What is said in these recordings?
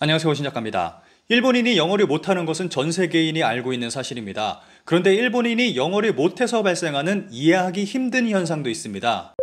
안녕하세요. 신 작가입니다. 일본인이 영어를 못하는 것은 전 세계인이 알고 있는 사실입니다. 그런데 일본인이 영어를 못해서 발생하는 이해하기 힘든 현상도 있습니다.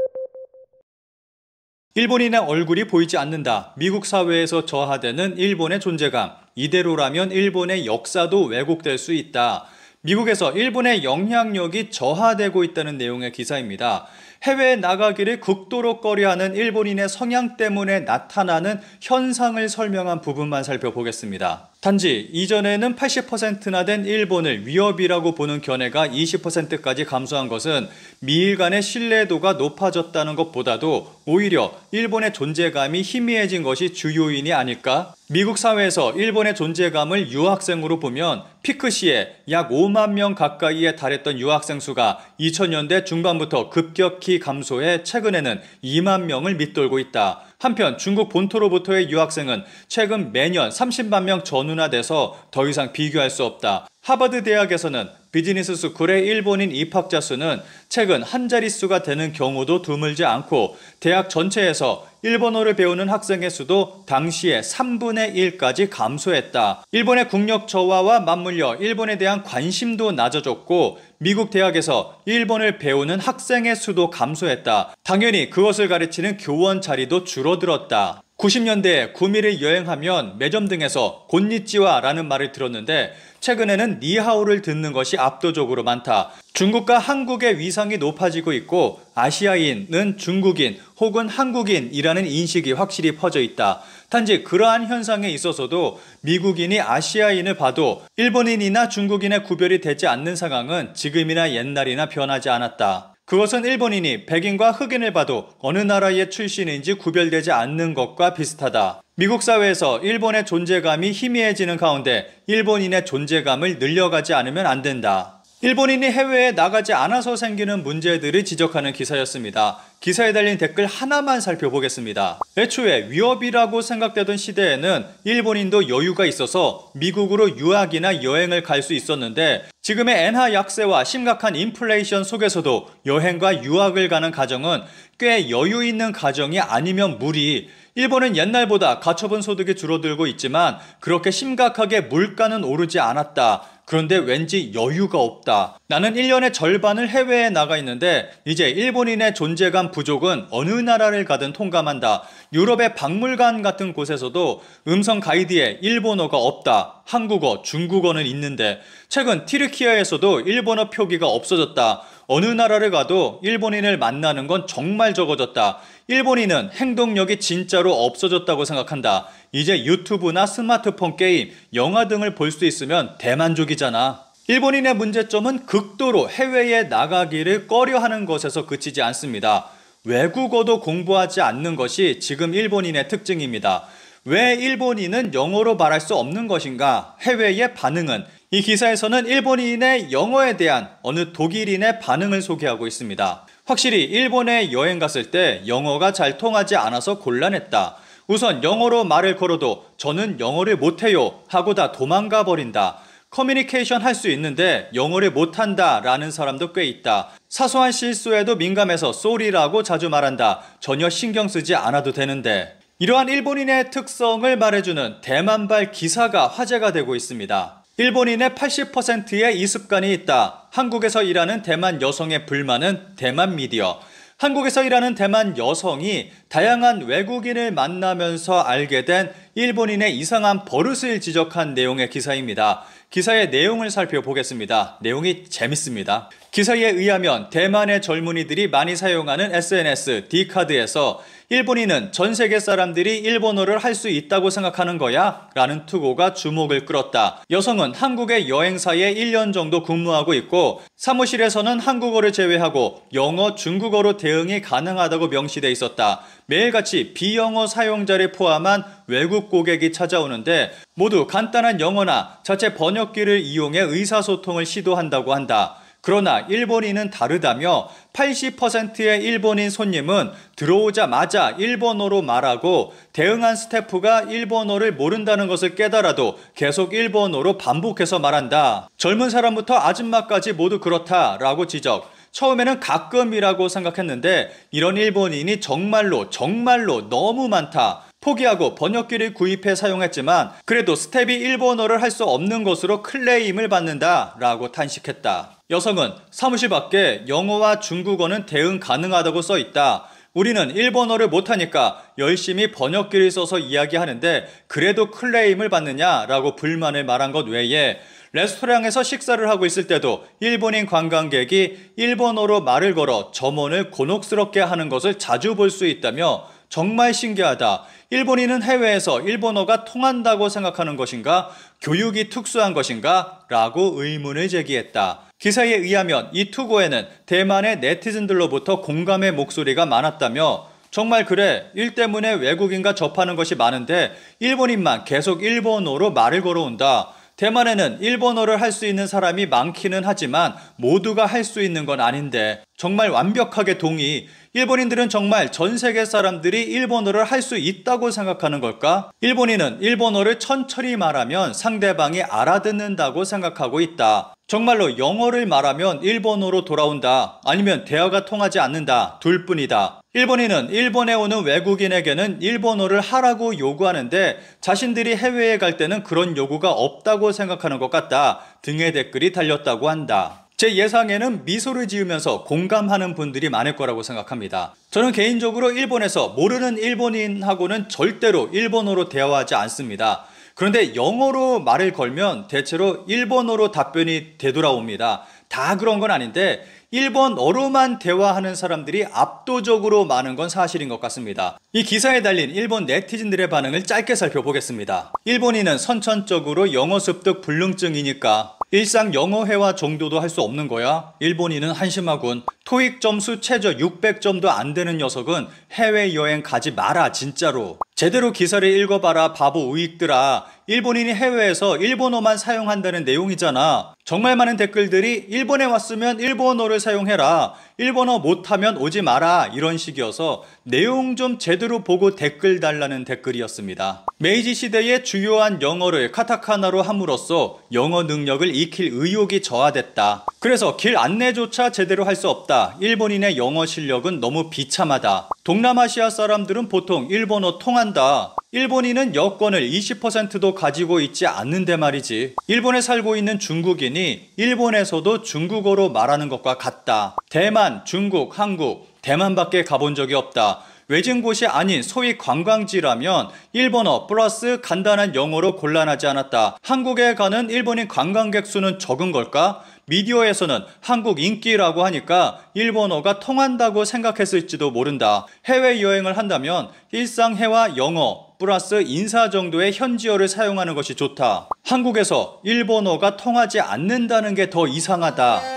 일본인의 얼굴이 보이지 않는다. 미국 사회에서 저하되는 일본의 존재감. 이대로라면 일본의 역사도 왜곡될 수 있다. 미국에서 일본의 영향력이 저하되고 있다는 내용의 기사입니다. 해외에 나가기를 극도로 꺼려하는 일본인의 성향 때문에 나타나는 현상을 설명한 부분만 살펴보겠습니다. 단지 이전에는 80%나 된 일본을 위협이라고 보는 견해가 20%까지 감소한 것은 미일 간의 신뢰도가 높아졌다는 것보다도 오히려 일본의 존재감이 희미해진 것이 주요인이 아닐까? 미국 사회에서 일본의 존재감을 유학생으로 보면 피크 시에 약 5만 명 가까이에 달했던 유학생 수가 2000년대 중반부터 급격히 감소해 최근에는 2만 명을 밑돌고 있다. 한편 중국 본토로부터의 유학생은 최근 매년 30만 명 전후나 돼서 더 이상 비교할 수 없다. 하버드 대학에서는 비즈니스 스쿨의 일본인 입학자 수는 최근 한 자릿수가 되는 경우도 드물지 않고 대학 전체에서 일본어를 배우는 학생의 수도 당시에 3분의 1까지 감소했다. 일본의 국력 저하와 맞물려 일본에 대한 관심도 낮아졌고 미국 대학에서 일본을 배우는 학생의 수도 감소했다. 당연히 그것을 가르치는 교원 자리도 줄어들었다. 90년대에 구미를 여행하면 매점 등에서 곤니찌와라는 말을 들었는데 최근에는 니하오를 듣는 것이 압도적으로 많다. 중국과 한국의 위상이 높아지고 있고 아시아인은 중국인 혹은 한국인이라는 인식이 확실히 퍼져 있다. 단지 그러한 현상에 있어서도 미국인이 아시아인을 봐도 일본인이나 중국인의 구별이 되지 않는 상황은 지금이나 옛날이나 변하지 않았다. 그것은 일본인이 백인과 흑인을 봐도 어느 나라의 출신인지 구별되지 않는 것과 비슷하다. 미국 사회에서 일본의 존재감이 희미해지는 가운데 일본인의 존재감을 늘려가지 않으면 안 된다. 일본인이 해외에 나가지 않아서 생기는 문제들을 지적하는 기사였습니다. 기사에 달린 댓글 하나만 살펴보겠습니다. 애초에 위협이라고 생각되던 시대에는 일본인도 여유가 있어서 미국으로 유학이나 여행을 갈 수 있었는데 지금의 엔화 약세와 심각한 인플레이션 속에서도 여행과 유학을 가는 가정은 꽤 여유 있는 가정이 아니면 무리 일본은 옛날보다 가처분 소득이 줄어들고 있지만 그렇게 심각하게 물가는 오르지 않았다. 그런데 왠지 여유가 없다. 나는 1년의 절반을 해외에 나가 있는데 이제 일본인의 존재감 부족은 어느 나라를 가든 통감한다. 유럽의 박물관 같은 곳에서도 음성 가이드에 일본어가 없다. 한국어, 중국어는 있는데 최근 티르키아에서도 일본어 표기가 없어졌다. 어느 나라를 가도 일본인을 만나는 건 정말 적어졌다. 일본인은 행동력이 진짜로 없어졌다고 생각한다. 이제 유튜브나 스마트폰 게임, 영화 등을 볼 수 있으면 대만족이잖아. 일본인의 문제점은 극도로 해외에 나가기를 꺼려하는 것에서 그치지 않습니다. 외국어도 공부하지 않는 것이 지금 일본인의 특징입니다. 왜 일본인은 영어로 말할 수 없는 것인가? 해외의 반응은 이 기사에서는 일본인의 영어에 대한 어느 독일인의 반응을 소개하고 있습니다. 확실히 일본에 여행 갔을 때 영어가 잘 통하지 않아서 곤란했다. 우선 영어로 말을 걸어도 저는 영어를 못해요 하고 다 도망가 버린다. 커뮤니케이션 할 수 있는데 영어를 못한다 라는 사람도 꽤 있다. 사소한 실수에도 민감해서 쏘리라고 자주 말한다. 전혀 신경 쓰지 않아도 되는데. 이러한 일본인의 특성을 말해주는 대만발 기사가 화제가 되고 있습니다. 일본인의 8 0의이 습관이 있다. 한국에서 일하는 대만 여성의 불만은 대만 미디어. 한국에서 일하는 대만 여성이 다양한 외국인을 만나면서 알게 된 일본인의 이상한 버릇을 지적한 내용의 기사입니다. 기사의 내용을 살펴보겠습니다. 내용이 재밌습니다. 기사에 의하면 대만의 젊은이들이 많이 사용하는 SNS, D카드에서 일본인은 전 세계 사람들이 일본어를 할 수 있다고 생각하는 거야? 라는 투고가 주목을 끌었다. 여성은 한국의 여행사에 1년 정도 근무하고 있고 사무실에서는 한국어를 제외하고 영어, 중국어로 대응이 가능하다고 명시돼 있었다. 매일같이 비영어 사용자를 포함한 외국 고객이 찾아오는데 모두 간단한 영어나 자체 번역기를 이용해 의사소통을 시도한다고 한다. 그러나 일본인은 다르다며 80%의 일본인 손님은 들어오자마자 일본어로 말하고 대응한 스태프가 일본어를 모른다는 것을 깨달아도 계속 일본어로 반복해서 말한다. 젊은 사람부터 아줌마까지 모두 그렇다라고 지적. 처음에는 가끔이라고 생각했는데 이런 일본인이 정말로 정말로 너무 많다. 포기하고 번역기를 구입해 사용했지만 그래도 스텝이 일본어를 할 수 없는 것으로 클레임을 받는다 라고 탄식했다. 여성은 사무실 밖에 영어와 중국어는 대응 가능하다고 써 있다. 우리는 일본어를 못하니까 열심히 번역기를 써서 이야기하는데 그래도 클레임을 받느냐라고 불만을 말한 것 외에 레스토랑에서 식사를 하고 있을 때도 일본인 관광객이 일본어로 말을 걸어 점원을 곤혹스럽게 하는 것을 자주 볼 수 있다며 정말 신기하다. 일본인은 해외에서 일본어가 통한다고 생각하는 것인가? 교육이 특수한 것인가? 라고 의문을 제기했다. 기사에 의하면 이 투고에는 대만의 네티즌들로부터 공감의 목소리가 많았다며 정말 그래. 일 때문에 외국인과 접하는 것이 많은데 일본인만 계속 일본어로 말을 걸어온다. 대만에는 일본어를 할 수 있는 사람이 많기는 하지만 모두가 할 수 있는 건 아닌데 정말 완벽하게 동의. 일본인들은 정말 전 세계 사람들이 일본어를 할 수 있다고 생각하는 걸까? 일본인은 일본어를 천천히 말하면 상대방이 알아듣는다고 생각하고 있다. 정말로 영어를 말하면 일본어로 돌아온다. 아니면 대화가 통하지 않는다. 둘 뿐이다. 일본인은 일본에 오는 외국인에게는 일본어를 하라고 요구하는데 자신들이 해외에 갈 때는 그런 요구가 없다고 생각하는 것 같다. 등의 댓글이 달렸다고 한다. 제 예상에는 미소를 지으면서 공감하는 분들이 많을 거라고 생각합니다. 저는 개인적으로 일본에서 모르는 일본인하고는 절대로 일본어로 대화하지 않습니다. 그런데 영어로 말을 걸면 대체로 일본어로 답변이 되돌아옵니다. 다 그런 건 아닌데 일본어로만 대화하는 사람들이 압도적으로 많은 건 사실인 것 같습니다. 이 기사에 달린 일본 네티즌들의 반응을 짧게 살펴보겠습니다. 일본인은 선천적으로 영어 습득 불능증이니까 일상 영어회화 정도도 할 수 없는 거야. 일본인은 한심하군. 토익 점수 최저 600점도 안 되는 녀석은 해외여행 가지 마라 진짜로. 제대로 기사를 읽어봐라 바보 우익들아. 일본인이 해외에서 일본어만 사용한다는 내용이잖아. 정말 많은 댓글들이 일본에 왔으면 일본어를 사용해라. 일본어 못하면 오지 마라. 이런 식이어서 내용 좀 제대로 보고 댓글 달라는 댓글이었습니다. 메이지 시대의 주요한 영어를 카타카나로 함으로써 영어 능력을 익힐 의욕이 저하됐다. 그래서 길 안내조차 제대로 할 수 없다. 일본인의 영어 실력은 너무 비참하다. 동남아시아 사람들은 보통 일본어 통한다. 일본인은 여권을 20%도 가지고 있지 않는데 말이지. 일본에 살고 있는 중국인이 일본에서도 중국어로 말하는 것과 같다. 대만, 중국, 한국, 대만밖에 가본 적이 없다. 외진 곳이 아닌 소위 관광지라면 일본어 플러스 간단한 영어로 곤란하지 않았다. 한국에 가는 일본인 관광객 수는 적은 걸까? 미디어에서는 한국 인기라고 하니까 일본어가 통한다고 생각했을지도 모른다. 해외여행을 한다면 일상회화 영어, 플러스 인사 정도의 현지어를 사용하는 것이 좋다. 한국에서 일본어가 통하지 않는다는 게 더 이상하다.